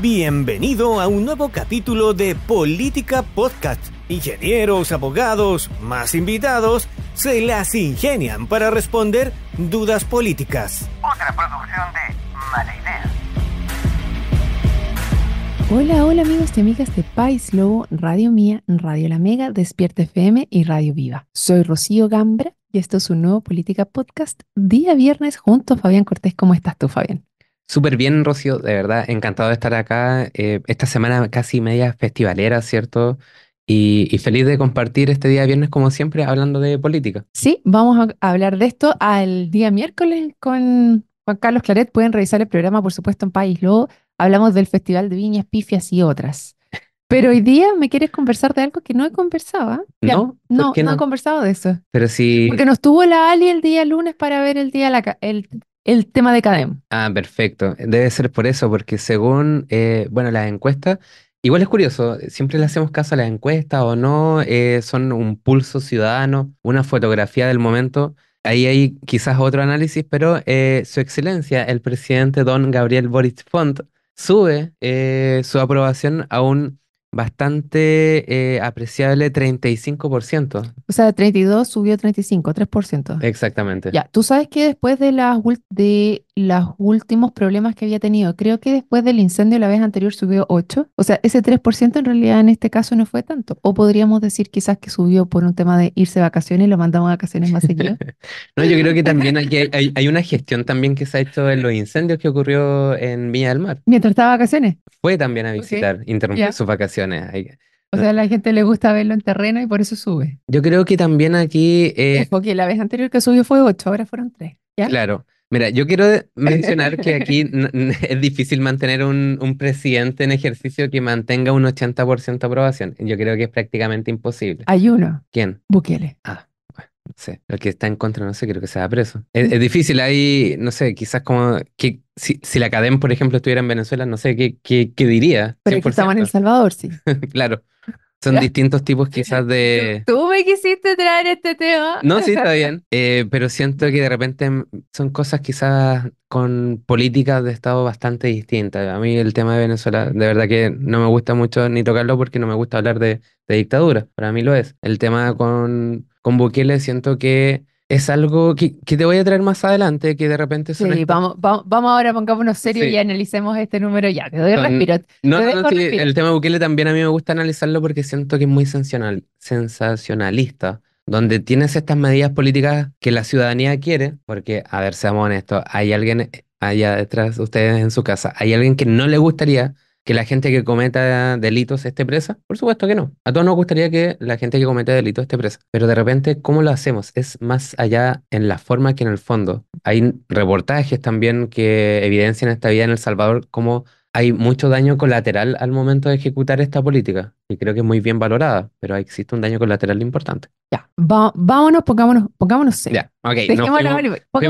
Bienvenido a un nuevo capítulo de Política Podcast. Ingenieros, abogados, más invitados, se las ingenian para responder dudas políticas. Otra producción de Mala Idea. Hola, hola amigos y amigas de País Lobo, Radio Mía, Radio La Mega, Despierta FM y Radio Viva. Soy Rocío Gambra y esto es un nuevo Política Podcast, día viernes junto a Fabián Cortés. ¿Cómo estás tú, Fabián? Súper bien, Rocío, de verdad, encantado de estar acá. Eh, esta semana casi media festivalera, ¿cierto? Y, feliz de compartir este día viernes, como siempre, hablando de política. Sí, vamos a hablar de esto al día miércoles con Juan Carlos Claret. Pueden revisar el programa, por supuesto, en País Luego Hablamos del Festival de Viñas, Pifias y otras. Pero hoy día me quieres conversar de algo que no he conversado. ¿eh? no, no, no, he conversado de eso. Pero sí. Porque nos tuvo la Ali el día lunes para ver el día la, el el tema de CADEM. Ah, perfecto. Debe ser por eso, porque según, eh, bueno, las encuestas, igual es curioso, siempre le hacemos caso a las encuestas o no, eh, son un pulso ciudadano, una fotografía del momento. Ahí hay quizás otro análisis, pero eh, su excelencia, el presidente don Gabriel Boris Font, sube su aprobación a un bastante eh, apreciable 35%. O sea, de 32 subió 35, 3%. Exactamente. Ya, tú sabes que después de, las de los últimos problemas que había tenido, creo que después del incendio la vez anterior subió 8. O sea, ese 3% en realidad en este caso no fue tanto. O podríamos decir quizás que subió por un tema de irse de vacaciones y lo mandamos a vacaciones más seguido. no, yo creo que también hay, hay, una gestión también que se ha hecho en los incendios que ocurrió en Viña del Mar. Mientras estaba vacaciones. Fue también a visitar, interrumpió sus vacaciones o sea, a la gente le gusta verlo en terreno y por eso sube. Yo creo que también aquí... Eh, porque la vez anterior que subió fue 8, ahora fueron 3. Claro. Mira, yo quiero mencionar que aquí es difícil mantener un, presidente en ejercicio que mantenga un 80% de aprobación. Yo creo que es prácticamente imposible. Hay uno. ¿Quién? Bukele. Ah. bueno, No el que está en contra, no sé, creo que sea preso. Es, difícil ahí, no sé, quizás como que si, la Cadem, por ejemplo, estuviera en Venezuela, no sé qué, diría. Pero que en El Salvador, sí. claro. Son distintos tipos quizás de... Tú me quisiste traer este tema. No, sí, está bien. Eh, pero siento que de repente son cosas quizás con políticas de Estado bastante distintas. A mí el tema de Venezuela, de verdad que no me gusta mucho ni tocarlo porque no me gusta hablar de, dictadura. Para mí lo es. El tema con, con Bukele siento que es algo que, te voy a traer más adelante, que de repente Sí, vamos, vamos, vamos, ahora, pongámonos serios y analicemos este número ya, te doy respiro. No, el tema de Bukele también a mí me gusta analizarlo porque siento que es muy sensacional, sensacionalista, donde tienes estas medidas políticas que la ciudadanía quiere, porque, a ver, seamos honestos, hay alguien eh, allá detrás de ustedes en su casa, hay alguien que no le gustaría que la gente que cometa delitos esté presa? Por supuesto que no. A todos nos gustaría que la gente que cometa delitos esté presa. Pero de repente, ¿cómo lo hacemos? Es más allá en la forma que en el fondo. Hay reportajes también que evidencian esta vida en El Salvador como hay mucho daño colateral al momento de ejecutar esta política, y creo que es muy bien valorada, pero existe un daño colateral importante. Ya, vámonos, pongámonos, pongámonos Ya, ok,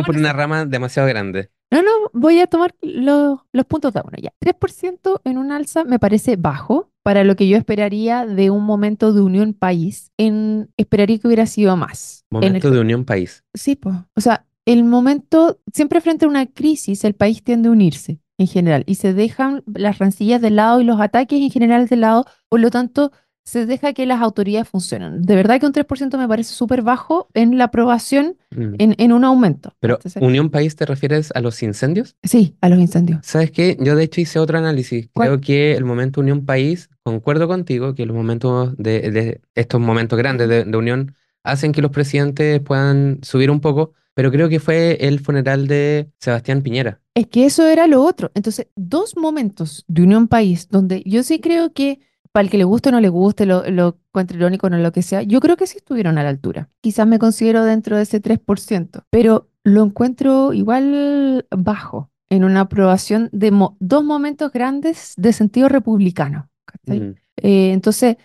por una rama demasiado grande. No, no, voy a tomar los puntos de uno ya. 3% en un alza me parece bajo para lo que yo esperaría de un momento de unión país. En, esperaría que hubiera sido más. Momento de unión país. Sí, pues. O sea, el momento, siempre frente a una crisis, el país tiende a unirse en general y se dejan las rancillas de lado y los ataques en general de lado. Por lo tanto, se deja que las autoridades funcionen. De verdad que un 3% me parece súper bajo en la aprobación, mm. en, un aumento. Pero, ¿Unión País te refieres a los incendios? Sí, a los incendios. ¿Sabes qué? Yo de hecho hice otro análisis. Creo que el momento Unión País, concuerdo contigo, que los momentos de, estos momentos grandes de, de unión hacen que los presidentes puedan subir un poco, pero creo que fue el funeral de Sebastián Piñera. Es que eso era lo otro. Entonces, dos momentos de Unión País donde yo sí creo que al que le guste o no le guste, lo, lo encuentre irónico o no lo que sea, yo creo que sí estuvieron a la altura. Quizás me considero dentro de ese 3%, pero lo encuentro igual bajo en una aprobación de dos momentos grandes de sentido republicano. Mm. Eh, entonces,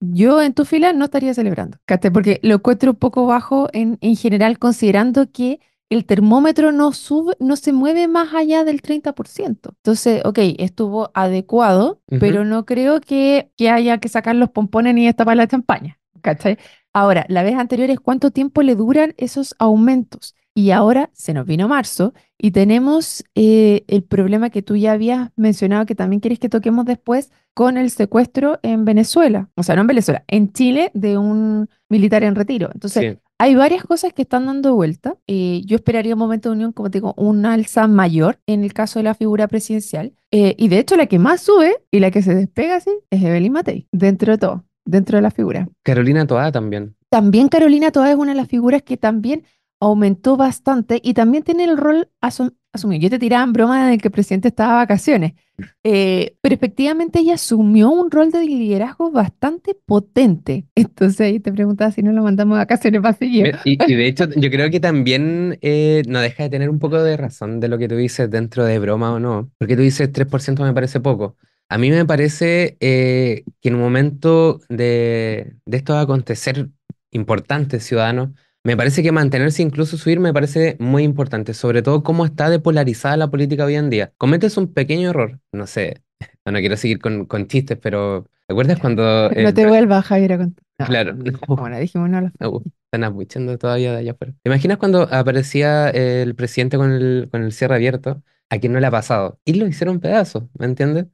yo en tu fila no estaría celebrando, porque lo encuentro un poco bajo en, en general, considerando que el termómetro no sube, no se mueve más allá del 30%. Entonces, ok, estuvo adecuado, pero no creo que, haya que sacar los pompones ni para la champaña, ¿cachai? Ahora, la vez anterior es cuánto tiempo le duran esos aumentos. Y ahora se nos vino marzo y tenemos eh, el problema que tú ya habías mencionado, que también quieres que toquemos después, con el secuestro en Venezuela, o sea, no en Venezuela, en Chile de un militar en retiro. Entonces, hay varias cosas que están dando vuelta. Eh, yo esperaría un momento de unión, como te digo, un alza mayor en el caso de la figura presidencial. Eh, y de hecho, la que más sube y la que se despega así es Evelyn Matei, dentro de todo, dentro de la figura. Carolina Toada también. También Carolina Toada es una de las figuras que también aumentó bastante y también tiene el rol asumido. Yo te tiraba en broma de que el presidente estaba a vacaciones, eh, pero efectivamente ella asumió un rol de liderazgo bastante potente. Entonces ahí te preguntaba si no lo mandamos a vacaciones para seguir. Y, de hecho, yo creo que también eh, no deja de tener un poco de razón de lo que tú dices dentro de broma o no, porque tú dices 3% me parece poco. A mí me parece eh, que en un momento de, de acontecer importante ciudadano me parece que mantenerse, incluso subir, me parece muy importante, sobre todo cómo está depolarizada la política hoy en día. Cometes un pequeño error, no sé, no, quiero seguir con, chistes, pero ¿te acuerdas cuando... no te vuelvas, Javier, a contar. claro. Como bueno, dijimos no Están abuchando todavía de allá afuera. ¿Te imaginas cuando aparecía el presidente con el, con el cierre abierto? ¿A quien no le ha pasado? Y lo hicieron pedazo, ¿me entiendes?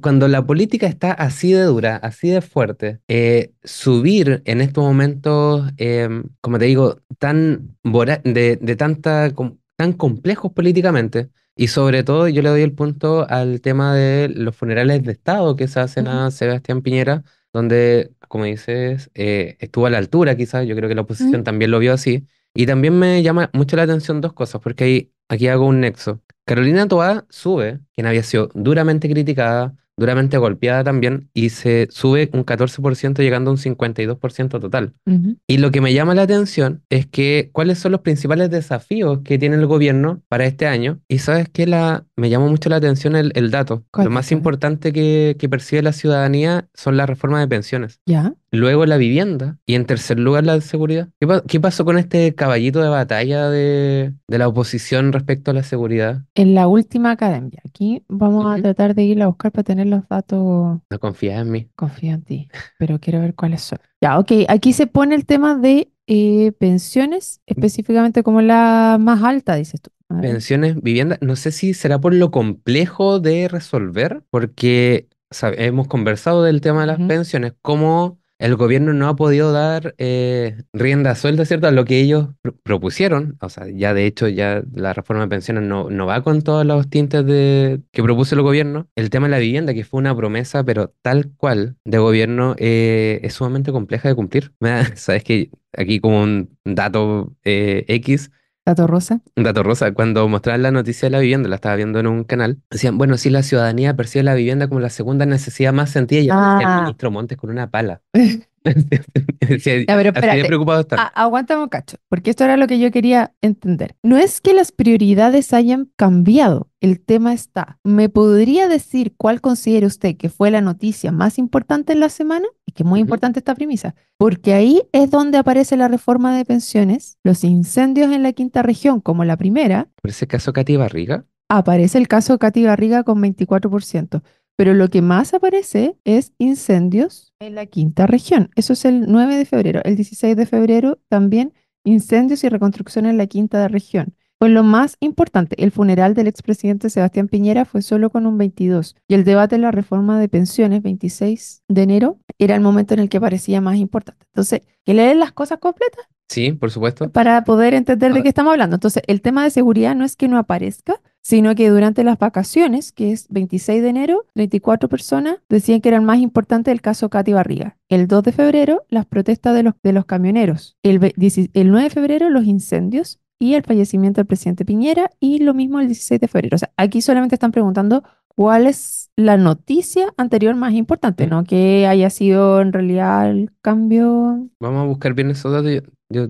cuando la política está así de dura, así de fuerte, eh, subir en estos momentos, em, como te digo, tan de, de tanta, tan complejos políticamente, y sobre todo, yo le doy el punto al tema de los funerales de Estado que se hacen a Sebastián Piñera, donde, como dices, eh, estuvo a la altura quizás, yo creo que la oposición también lo vio así. Y también me llama mucho la atención dos cosas, porque aquí hago un nexo. Carolina Toa sube, quien había sido duramente criticada duramente golpeada también y se sube un 14% llegando a un 52% total. Y lo que me llama la atención es que cuáles son los principales desafíos que tiene el gobierno para este año. Y sabes que la, me llamó mucho la atención el, dato. Lo más importante que, percibe la ciudadanía son las reformas de pensiones. ¿Ya? Luego la vivienda y en tercer lugar la seguridad. ¿Qué, qué pasó con este caballito de batalla de, de, la oposición respecto a la seguridad? En la última academia. Aquí vamos a tratar de ir a buscar para tener los datos. No confías en mí. Confío en ti, pero quiero ver cuáles son. Ya, ok, aquí se pone el tema de eh, pensiones, específicamente como la más alta, dices tú. Pensiones, vivienda, no sé si será por lo complejo de resolver, porque hemos conversado del tema de las pensiones, cómo el gobierno no ha podido dar eh, rienda suelta, ¿cierto?, a lo que ellos propusieron. O sea, ya de hecho, ya la reforma de pensiones no, va con todos los tintes de, que propuso el gobierno. El tema de la vivienda, que fue una promesa, pero tal cual, de gobierno, eh, es sumamente compleja de cumplir. Sabes que aquí como un dato eh, X, Dato Rosa. Dato Rosa, cuando mostraban la noticia de la vivienda, la estaba viendo en un canal, decían, bueno, sí, la ciudadanía percibe la vivienda como la segunda necesidad más sentida y ah. el ministro Montes con una pala. aguántame cacho, porque esto era lo que yo quería entender. No es que las prioridades hayan cambiado, el tema está. ¿Me podría decir cuál considera usted que fue la noticia más importante en la semana? Y que muy importante esta premisa, porque ahí es donde aparece la reforma de pensiones, los incendios en la quinta región como la primera. ¿Por ese caso Cati Barriga? Aparece el caso Cati Barriga con 24%. Pero lo que más aparece es incendios en la quinta región. Eso es el 9 de febrero. El 16 de febrero también incendios y reconstrucción en la quinta región. Pues lo más importante, el funeral del expresidente Sebastián Piñera fue solo con un 22 y el debate de la reforma de pensiones 26 de enero era el momento en el que parecía más importante. Entonces, ¿que leen las cosas completas? Sí, por supuesto. Para poder entender de ah. qué estamos hablando. Entonces, el tema de seguridad no es que no aparezca, sino que durante las vacaciones, que es 26 de enero, 34 personas decían que era más importante el caso Katy Barriga. El 2 de febrero, las protestas de los, de los camioneros. El, el 9 de febrero, los incendios y el fallecimiento del presidente Piñera y lo mismo el 16 de febrero. O sea, aquí solamente están preguntando cuál es la noticia anterior más importante, no que haya sido en realidad el cambio. Vamos a buscar bien esos datos. Yo,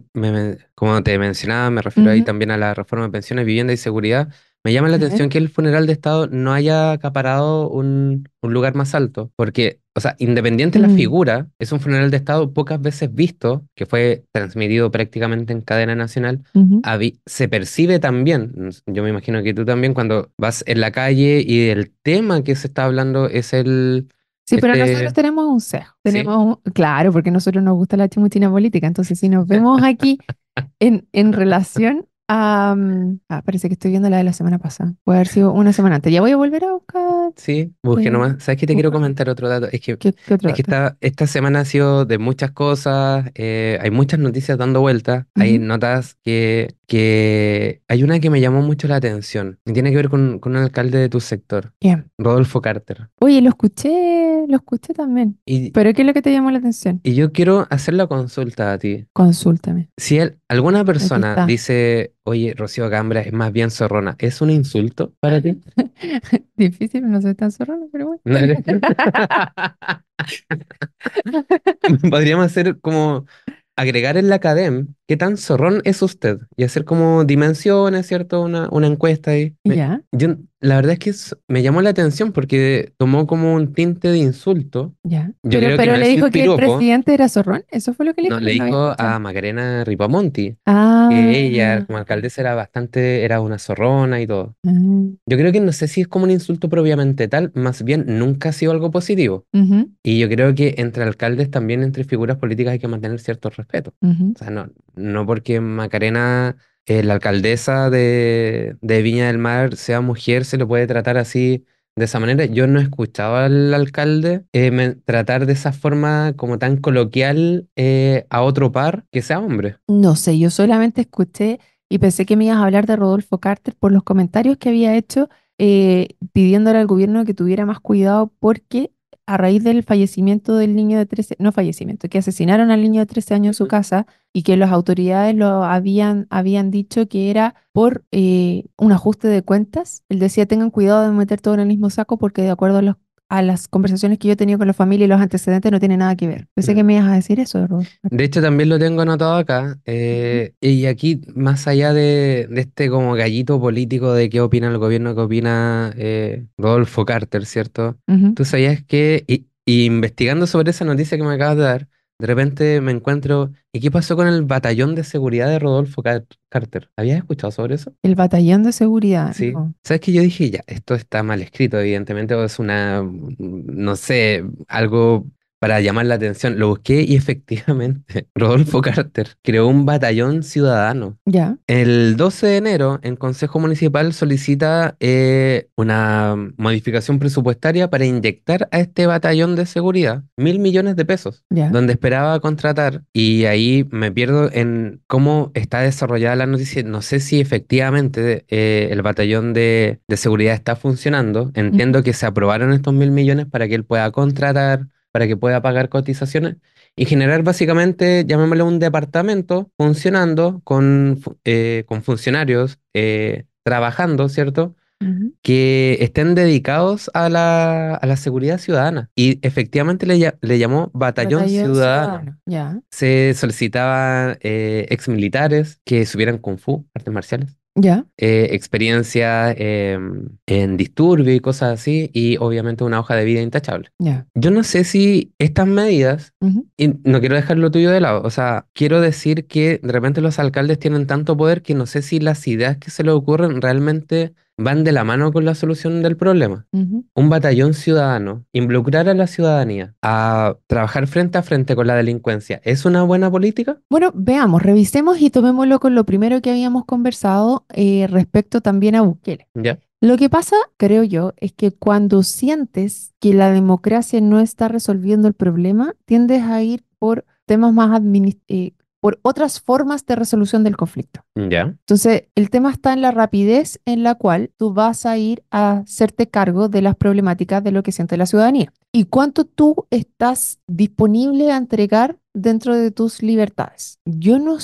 como te mencionaba, me refiero ahí también a la reforma de pensiones, vivienda y seguridad. Me llama la atención que el funeral de Estado no haya acaparado un, lugar más alto, porque, o sea, independiente de la mm. figura, es un funeral de Estado pocas veces visto, que fue transmitido prácticamente en cadena nacional, se percibe también, yo me imagino que tú también, cuando vas en la calle y el tema que se está hablando es el, Sí, pero este nosotros tenemos un sesgo. Tenemos un... Claro, porque nosotros nos gusta la chimuchina política. Entonces, si nos vemos aquí en, en relación ah, parece que estoy viendo la de la semana pasada. Puede haber sido una semana antes. Ya voy a volver a buscar. Sí, busqué eh, nomás. ¿Sabes qué te quiero comentar otro dato? Es que, esta, semana ha sido de muchas cosas. Eh, hay muchas noticias dando vueltas. Hay notas que, que. Hay una que me llamó mucho la atención. tiene que ver con, con un alcalde de tu sector. ¿Quién? Rodolfo Carter. Oye, lo escuché los lo escuché también. Pero ¿qué es lo que te llamó la atención? Y yo quiero hacer la consulta a ti. Consúltame. Si alguna persona dice, oye, Rocío Gambra es más bien zorrona, ¿es un insulto para ti? Difícil, no soy tan zorrona, pero bueno. Podríamos hacer como agregar en la academia qué tan zorrón es usted y hacer como dimensiones, ¿cierto? Una, encuesta ahí. ¿Ya? Yo, la verdad es que me llamó la atención porque tomó como un tinte de insulto. ¿Ya? pero, le dijo que el presidente era zorrón, ¿eso fue lo que le dijo? No, le dijo a Macarena Ripamonti ah. que ella como alcaldesa era bastante, era una zorrona y todo. Ah. Yo creo que no sé si es como un insulto propiamente tal, más bien nunca ha sido algo positivo. Y yo creo que entre alcaldes también, entre figuras políticas hay que mantener cierto respeto. O sea, no, no porque Macarena, eh, la alcaldesa de, de, Viña del Mar, sea mujer, se lo puede tratar así. De esa manera, yo no he escuchado al alcalde eh, tratar de esa forma como tan coloquial eh, a otro par que sea hombre. No sé, yo solamente escuché y pensé que me ibas a hablar de Rodolfo Carter por los comentarios que había hecho pidiéndole al gobierno que tuviera más cuidado porque a raíz del fallecimiento del niño de 13, no fallecimiento, que asesinaron al niño de 13 años en su casa y que las autoridades lo habían, habían dicho que era por eh, un ajuste de cuentas. Él decía, tengan cuidado de meter todo en el mismo saco porque de acuerdo a los a las conversaciones que yo he tenido con la familia y los antecedentes no tiene nada que ver. Pensé sé que me ibas a decir eso, De hecho, también lo tengo anotado acá. Eh, y aquí, más allá de, de, este como gallito político de qué opina el gobierno, qué opina eh, Rodolfo Carter, ¿cierto? Tú sabías que, investigando sobre esa noticia que me acabas de dar, de repente me encuentro, ¿y qué pasó con el batallón de seguridad de Rodolfo Carter? ¿Habías escuchado sobre eso? El batallón de seguridad. Sí. ¿Sabes qué yo dije, ya, esto está mal escrito, evidentemente, o es una, mm, no sé, algo para llamar la atención. Lo busqué y efectivamente, Rodolfo Carter creó un batallón ciudadano. Ya. El 12 de enero, el Consejo Municipal solicita eh, una modificación presupuestaria para inyectar a este batallón de seguridad mil millones de pesos, donde esperaba contratar. Y ahí me pierdo en cómo está desarrollada la noticia. No sé si efectivamente eh, el batallón de, seguridad está funcionando. Entiendo que se aprobaron estos mil millones para que él pueda contratar para que pueda pagar cotizaciones y generar básicamente, llamémosle un departamento funcionando con, eh, con funcionarios eh, trabajando, ¿cierto? que estén dedicados a la, a la, seguridad ciudadana. Y efectivamente le, llamó Batallón, Ciudadano. Se solicitaban eh, exmilitares que subieran kung fu, artes marciales. Eh, experiencia em, en disturbio y cosas así, y obviamente una hoja de vida intachable. Yo no sé si estas medidas, y no quiero dejar lo tuyo de lado, o sea, quiero decir que de repente los alcaldes tienen tanto poder que no sé si las ideas que se les ocurren realmente van de la mano con la solución del problema. Un batallón ciudadano, involucrar a la ciudadanía a trabajar frente a frente con la delincuencia, ¿es una buena política? Bueno, veamos, revisemos y tomémoslo con lo primero que habíamos conversado eh, respecto también a Bukele. ¿Ya? Lo que pasa, creo yo, es que cuando sientes que la democracia no está resolviendo el problema, tiendes a ir por temas más administrativos. Eh, por otras formas de resolución del conflicto. Ya. Entonces, el tema está en la rapidez en la cual tú vas a ir a hacerte cargo de las problemáticas de lo que siente la ciudadanía y cuánto tú estás disponible a entregar dentro de tus libertades. Yo no,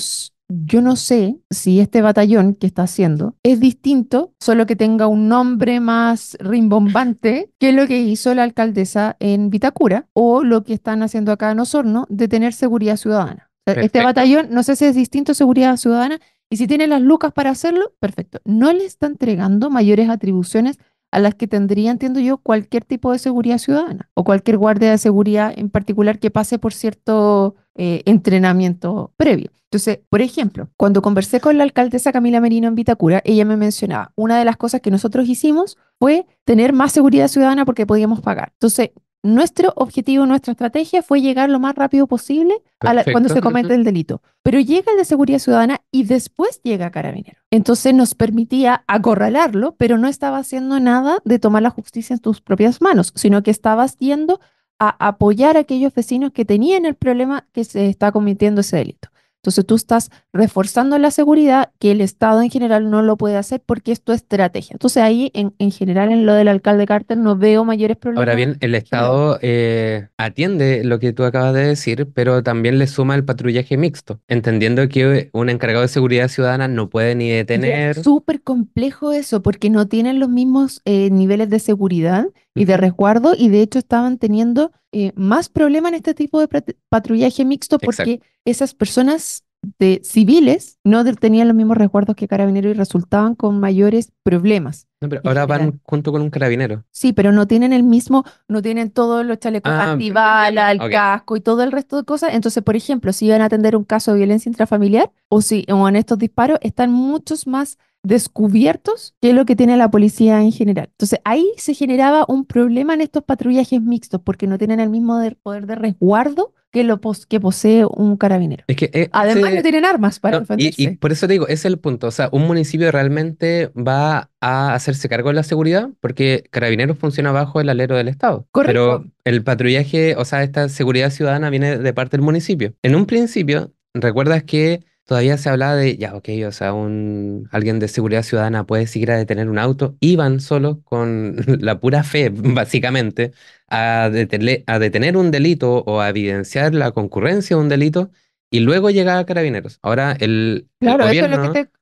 yo no sé si este batallón que está haciendo es distinto, solo que tenga un nombre más rimbombante que lo que hizo la alcaldesa en Vitacura o lo que están haciendo acá en Osorno de tener seguridad ciudadana este batallón, no sé si es distinto a seguridad ciudadana, y si tiene las lucas para hacerlo, perfecto. No le está entregando mayores atribuciones a las que tendría, entiendo yo, cualquier tipo de seguridad ciudadana o cualquier guardia de seguridad en particular que pase por cierto eh, entrenamiento previo. Entonces, por ejemplo, cuando conversé con la alcaldesa Camila Merino en Vitacura, ella me mencionaba, una de las cosas que nosotros hicimos fue tener más seguridad ciudadana porque podíamos pagar. Entonces, nuestro objetivo, nuestra estrategia fue llegar lo más rápido posible a cuando se comete el delito. Pero llega el de seguridad ciudadana y después llega carabinero. Entonces nos permitía acorralarlo, pero no estaba haciendo nada de tomar la justicia en tus propias manos, sino que estabas yendo a apoyar a aquellos vecinos que tenían el problema que se está cometiendo ese delito. Entonces tú estás reforzando la seguridad que el Estado en general no lo puede hacer porque es tu estrategia. Entonces ahí en, en general en lo del alcalde Carter no veo mayores problemas. Ahora bien, el Estado eh, atiende lo que tú acabas de decir, pero también le suma el patrullaje mixto, entendiendo que un encargado de seguridad ciudadana no puede ni detener. Es súper complejo eso porque no tienen los mismos eh, niveles de seguridad y de resguardo y de hecho estaban teniendo eh, más problemas en este tipo de patrullaje mixto porque esas personas de civiles no tenían los mismos resguardos que carabineros y resultaban con mayores problemas. ahora van junto con un carabinero. Sí, pero no tienen el mismo, no tienen todos los chalecos ah, el casco y todo el resto de cosas. Entonces, por ejemplo, si iban a atender un caso de violencia intrafamiliar o si o en estos disparos están muchos más descubiertos que lo que tiene la policía en general. Entonces ahí se generaba un problema en estos patrullajes mixtos porque no tienen el mismo poder de resguardo que, lo que posee un carabinero. Eh, Además no tienen armas para Y, por eso te digo, es el punto. O sea, un municipio realmente va a hacerse cargo de la seguridad porque carabineros funciona bajo el alero del Estado. Correcto. Pero el patrullaje, o sea, esta seguridad ciudadana viene de parte del municipio. En un principio, recuerdas que todavía se hablaba de, ya, ok, o sea, un, alguien de seguridad ciudadana puede seguir a detener un auto. Iban solo con la pura fe, básicamente, a, detener, a detener un delito o a evidenciar la concurrencia de un delito y luego llegaba a carabineros. Ahora el, claro, esto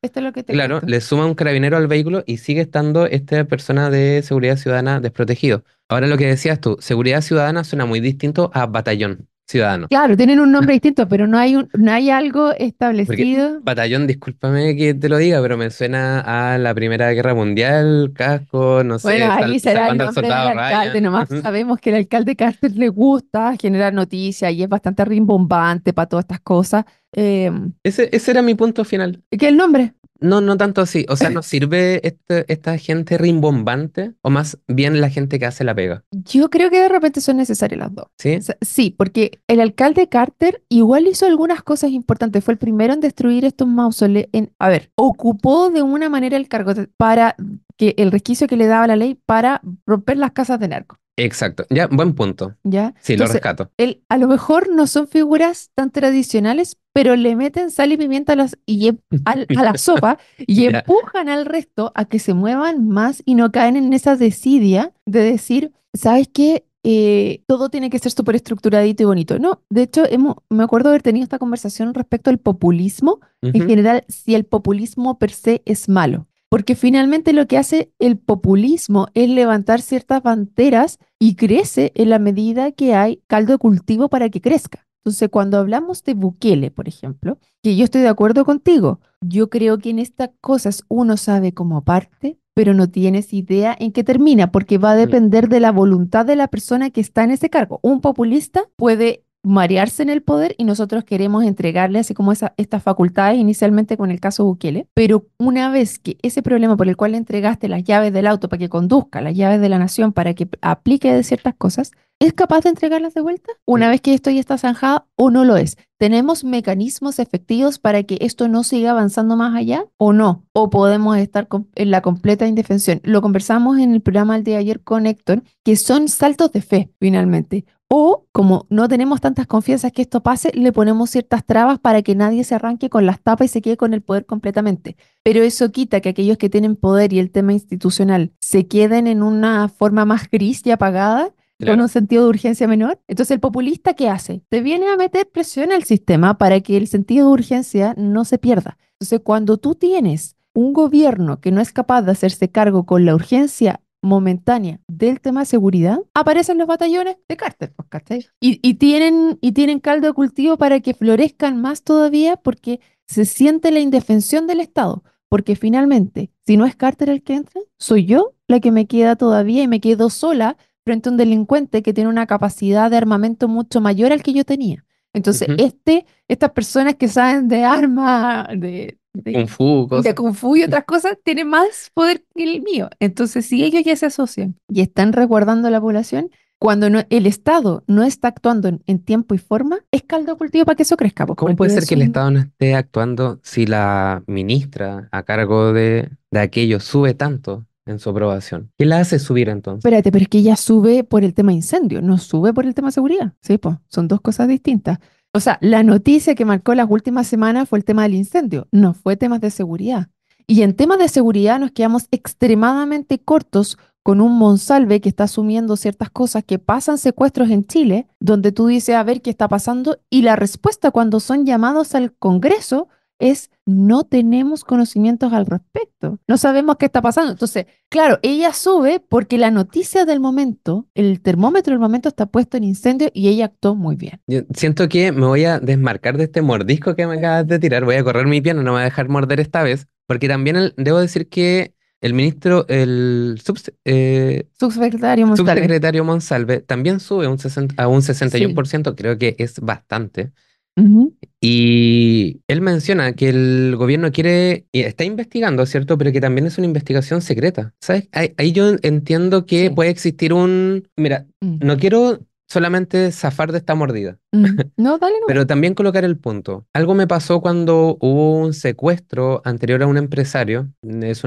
es lo que te, claro, le suma un carabinero al vehículo y sigue estando esta persona de seguridad ciudadana desprotegido. Ahora lo que decías tú, seguridad ciudadana suena muy distinto a batallón. Ciudadanos. Claro, tienen un nombre distinto, pero no hay, un, no hay algo establecido. batallón, discúlpame que te lo diga, pero me suena a la Primera Guerra Mundial, casco, no sé. Bueno, ahí será el nombre del alcalde, nomás sabemos que el alcalde Carter le gusta generar noticias y es bastante rimbombante para todas estas cosas. Em, ese, ese era mi punto final. ¿Qué el nombre? No, no tanto así. O sea, nos sirve este, esta gente rimbombante o más bien la gente que hace la pega. Yo creo que de repente son necesarias las dos. Sí. sí, porque el alcalde Carter igual hizo algunas cosas importantes. Fue el primero en destruir estos mausoleos. a ver, ocupó de una manera el cargo para que el resquicio que le daba la ley para romper las casas de narcos. Exacto, ya, buen punto. ¿Ya? Sí, lo rescato. a lo mejor no son figuras tan tradicionales, pero le meten sal y pimienta a, las, y em, a la sopa y empujan al resto a que se muevan más y no caen en esa desidia de decir, ¿sabes qué? Eh, todo tiene que ser súper estructuradito y bonito. No, de hecho, hemos, me acuerdo haber tenido esta conversación respecto al populismo. En general, si el populismo per se es malo porque finalmente lo que hace el populismo es levantar ciertas banderas y crece en la medida que hay caldo de cultivo para que crezca. Entonces, cuando hablamos de Bukele, por ejemplo, que yo estoy de acuerdo contigo, yo creo que en estas cosas uno sabe cómo parte, pero no tienes idea en qué termina, porque va a depender de la voluntad de la persona que está en ese cargo. Un populista puede marearse en el poder y nosotros queremos entregarle así como esa, estas facultades inicialmente con el caso Bukele, pero una vez que ese problema por el cual le entregaste las llaves del auto para que conduzca, las llaves de la nación para que aplique de ciertas cosas, ¿es capaz de entregarlas de vuelta una vez que esto ya está zanjado o no lo es? ¿Tenemos mecanismos efectivos para que esto no siga avanzando más allá o no? ¿O podemos estar en la completa indefensión? Lo conversamos en el programa el de ayer con Héctor, que son saltos de fe finalmente. O como no tenemos tantas confianzas que esto pase, le ponemos ciertas trabas para que nadie se arranque con las tapas y se quede con el poder completamente. Pero eso quita que aquellos que tienen poder y el tema institucional se queden en una forma más gris y apagada. con un sentido de urgencia menor. Entonces, ¿el populista qué hace? Te viene a meter presión al sistema para que el sentido de urgencia no se pierda. Entonces, cuando tú tienes un gobierno que no es capaz de hacerse cargo con la urgencia momentánea del tema de seguridad, aparecen los batallones de Carter, pues, Y, tienen, y tienen caldo de cultivo para que florezcan más todavía porque se siente la indefensión del Estado. Porque finalmente, si no es Carter el que entra, soy yo la que me queda todavía y me quedo sola frente a un delincuente que tiene una capacidad de armamento mucho mayor al que yo tenía. Entonces, este, estas personas que saben de armas, de, de Kung Fu, y otras cosas, tiene más poder que el mío. Entonces, si ellos ya se asocian y están resguardando a la población, cuando el Estado no está actuando en, tiempo y forma, es caldo cultivo para que eso crezca. Pues, ¿Cómo puede ser que el Estado no esté actuando si la ministra a cargo de, de aquello sube tanto? en su aprobación. ¿Qué la hace subir entonces? Espérate, pero es que ella sube por el tema incendio, no sube por el tema seguridad. Sí, pues son dos cosas distintas. O sea, la noticia que marcó las últimas semanas fue el tema del incendio, no fue temas de seguridad. Y en temas de seguridad nos quedamos extremadamente cortos con un Monsalve que está asumiendo ciertas cosas que pasan secuestros en Chile, donde tú dices a ver qué está pasando y la respuesta cuando son llamados al Congreso es no tenemos conocimientos al respecto, no sabemos qué está pasando. Entonces, claro, ella sube porque la noticia del momento, el termómetro del momento está puesto en incendio y ella actuó muy bien. siento que me voy a desmarcar de este mordisco que me acabas de tirar, voy a correr mi pie, no me voy a dejar morder esta vez, porque también debo decir que el ministro, el eh, subsecretario, Monsalve. también sube a un 61%, creo que es bastante. Y él menciona que el gobierno quiere, está investigando, ¿cierto? Pero que también es una investigación secreta. ¿Sabes? Ahí, yo entiendo que puede existir un... Mira, mm. no quiero solamente zafar de esta mordida. Mm. No, dale no. Pero también colocar el punto. Algo me pasó cuando hubo un secuestro anterior a un empresario. Es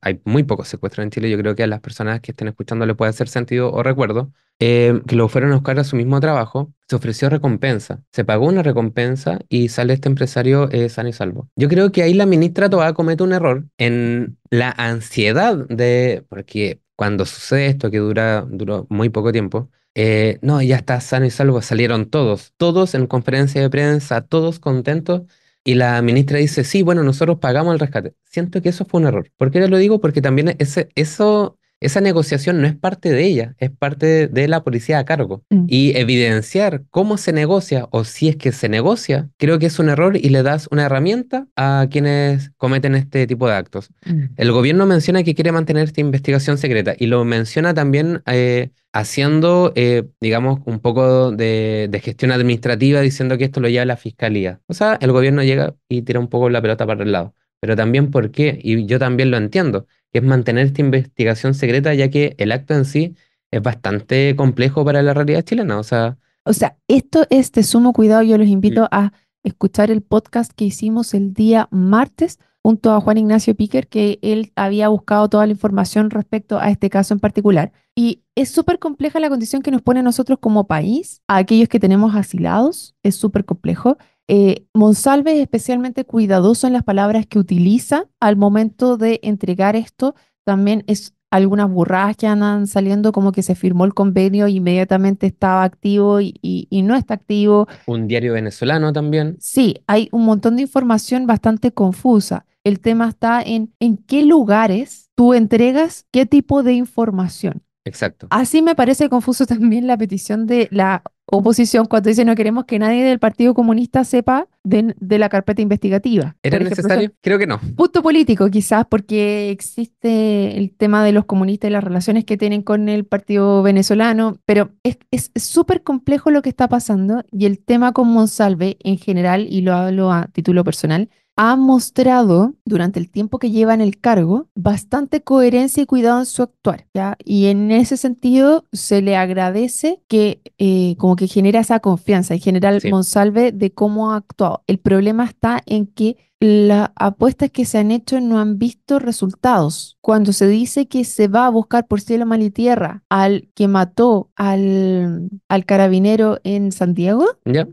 hay muy pocos secuestros en Chile. Yo creo que a las personas que estén escuchando le puede hacer sentido o recuerdo. Eh, que lo fueron a buscar a su mismo trabajo, se ofreció recompensa, se pagó una recompensa y sale este empresario eh, sano y salvo. Yo creo que ahí la ministra todavía comete un error en la ansiedad de, porque cuando sucede esto, que dura, duró muy poco tiempo, eh, no, ya está sano y salvo, salieron todos, todos en conferencia de prensa, todos contentos, y la ministra dice, sí, bueno, nosotros pagamos el rescate. Siento que eso fue un error. ¿Por qué lo digo? Porque también ese, eso esa negociación no es parte de ella, es parte de, la policía a cargo. Mm. Y evidenciar cómo se negocia o si es que se negocia, creo que es un error y le das una herramienta a quienes cometen este tipo de actos. Mm. El gobierno menciona que quiere mantener esta investigación secreta y lo menciona también... Eh, haciendo, eh, digamos, un poco de, de, gestión administrativa diciendo que esto lo lleva la fiscalía. O sea, el gobierno llega y tira un poco la pelota para el lado. Pero también por qué, y yo también lo entiendo, que es mantener esta investigación secreta, ya que el acto en sí es bastante complejo para la realidad chilena. O sea, o sea esto es de sumo cuidado. Yo los invito mm. a escuchar el podcast que hicimos el día martes junto a Juan Ignacio Piquer, que él había buscado toda la información respecto a este caso en particular. Y es súper compleja la condición que nos pone a nosotros como país, a aquellos que tenemos asilados, es súper complejo. Eh, Monsalve es especialmente cuidadoso en las palabras que utiliza al momento de entregar esto. También es algunas burradas que andan saliendo, como que se firmó el convenio e inmediatamente estaba activo y, y, no está activo. Un diario venezolano también. Sí, hay un montón de información bastante confusa. El tema está en en qué lugares tú entregas qué tipo de información. Exacto. Así me parece confuso también la petición de la oposición cuando dice no queremos que nadie del Partido Comunista sepa de, la carpeta investigativa. ¿Era necesario? Creo que no. Punto político quizás porque existe el tema de los comunistas y las relaciones que tienen con el Partido venezolano, pero es súper complejo lo que está pasando y el tema con Monsalve en general, y lo hablo a título personal, ha mostrado durante el tiempo que lleva en el cargo bastante coherencia y cuidado en su actuar. Y en ese sentido se le agradece que eh, como que genera esa confianza en general Monsalve de cómo ha actuado. El problema está en que las apuestas que se han hecho no han visto resultados. Cuando se dice que se va a buscar por cielo, mal y tierra al que mató al, al carabinero en Santiago,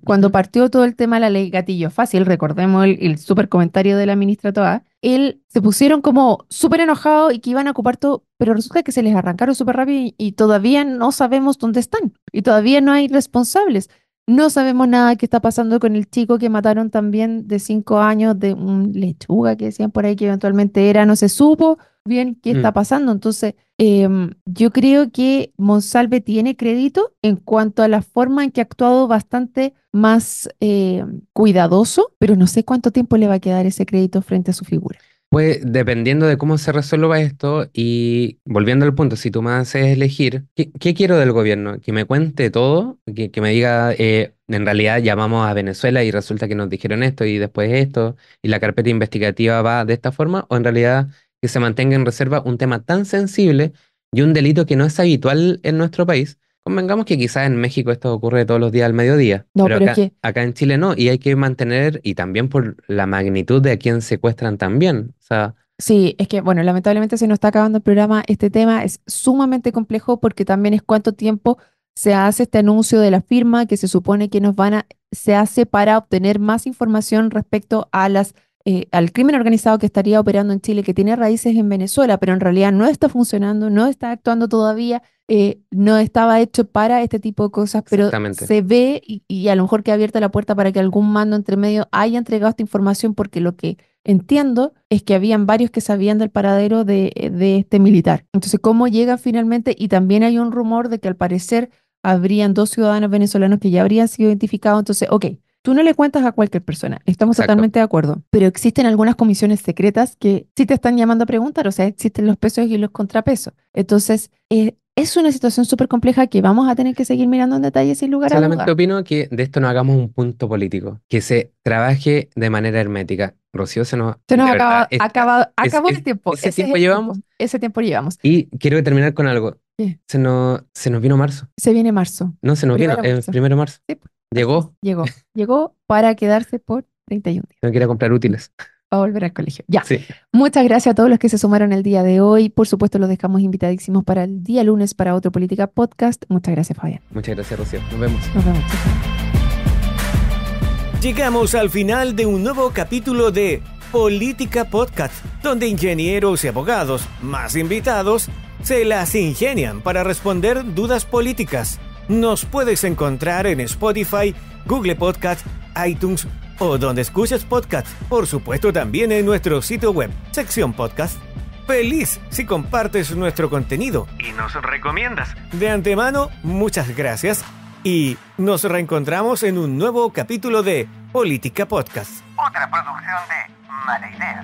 cuando partió todo el tema de la ley gatillo fácil, recordemos el, super comentario de la ministra Toa, él se pusieron como súper enojados y que iban a ocupar todo, pero resulta que se les arrancaron súper rápido y todavía no sabemos dónde están y todavía no hay responsables. No sabemos nada qué está pasando con el chico que mataron también de cinco años, de un lechuga que decían por ahí que eventualmente era, no se supo bien qué mm. está pasando. Entonces, em, yo creo que Monsalve tiene crédito en cuanto a la forma en que ha actuado bastante más eh, cuidadoso, pero no sé cuánto tiempo le va a quedar ese crédito frente a su figura. Pues dependiendo de cómo se resuelva esto y volviendo al punto, si tú me haces elegir, ¿qué, quiero del gobierno? ¿Que me cuente todo? ¿Que, me diga, eh, en realidad llamamos a Venezuela y resulta que nos dijeron esto y después esto y la carpeta investigativa va de esta forma? ¿O en realidad que se mantenga en reserva un tema tan sensible y un delito que no es habitual en nuestro país? Convengamos que quizás en México esto ocurre todos los días al mediodía, no, pero, acá, acá, en Chile no, y hay que mantener, y también por la magnitud de a quién secuestran también. O sea, sí, es que, bueno, lamentablemente se nos está acabando el programa. Este tema es sumamente complejo porque también es cuánto tiempo se hace este anuncio de la firma que se supone que nos van a, se hace para obtener más información respecto a las eh, al crimen organizado que estaría operando en Chile, que tiene raíces en Venezuela, pero en realidad no está funcionando, no está actuando todavía, eh, no estaba hecho para este tipo de cosas, pero se ve y, a lo mejor ha abierto la puerta para que algún mando entre medio haya entregado esta información, porque lo que entiendo es que habían varios que sabían del paradero de, eh, de este militar. Entonces, ¿cómo llega finalmente? Y también hay un rumor de que al parecer habrían dos ciudadanos venezolanos que ya habrían sido identificados. Entonces, ok, Tú no le cuentas a cualquier persona, estamos totalmente de acuerdo, pero existen algunas comisiones secretas que sí te están llamando a preguntar, o sea, existen los pesos y los contrapesos. Entonces, eh, es una situación súper compleja que vamos a tener que seguir mirando en detalle sin lugar a dudas. opino que de esto no hagamos un punto político, que se trabaje de manera hermética. Rocío, se nos, se nos acaba, acabó el tiempo. Ese, tiempo llevamos. ese tiempo llevamos. Y quiero terminar con algo. Se nos, vino marzo. Se viene marzo. No, se nos vino el primero marzo. Sí, pues. Llegó. Llegó. Llegó para quedarse por 31 días. No quiere comprar útiles. a volver al colegio. Ya. Muchas gracias a todos los que se sumaron el día de hoy. Por supuesto, los dejamos invitadísimos para el día lunes para otro Política Podcast. Muchas gracias, Fabián. Muchas gracias, Rocío. Nos vemos. Nos vemos. Llegamos al final de un nuevo capítulo de Política Podcast, donde ingenieros y abogados, más invitados, se las ingenian para responder dudas políticas. Nos puedes encontrar en Spotify, Google Podcast, iTunes o donde escuches podcast. Por supuesto también en nuestro sitio web, sección podcast. Feliz si compartes nuestro contenido. Y nos recomiendas. De antemano, muchas gracias. Y nos reencontramos en un nuevo capítulo de Política Podcast. Otra producción de Mala Idea.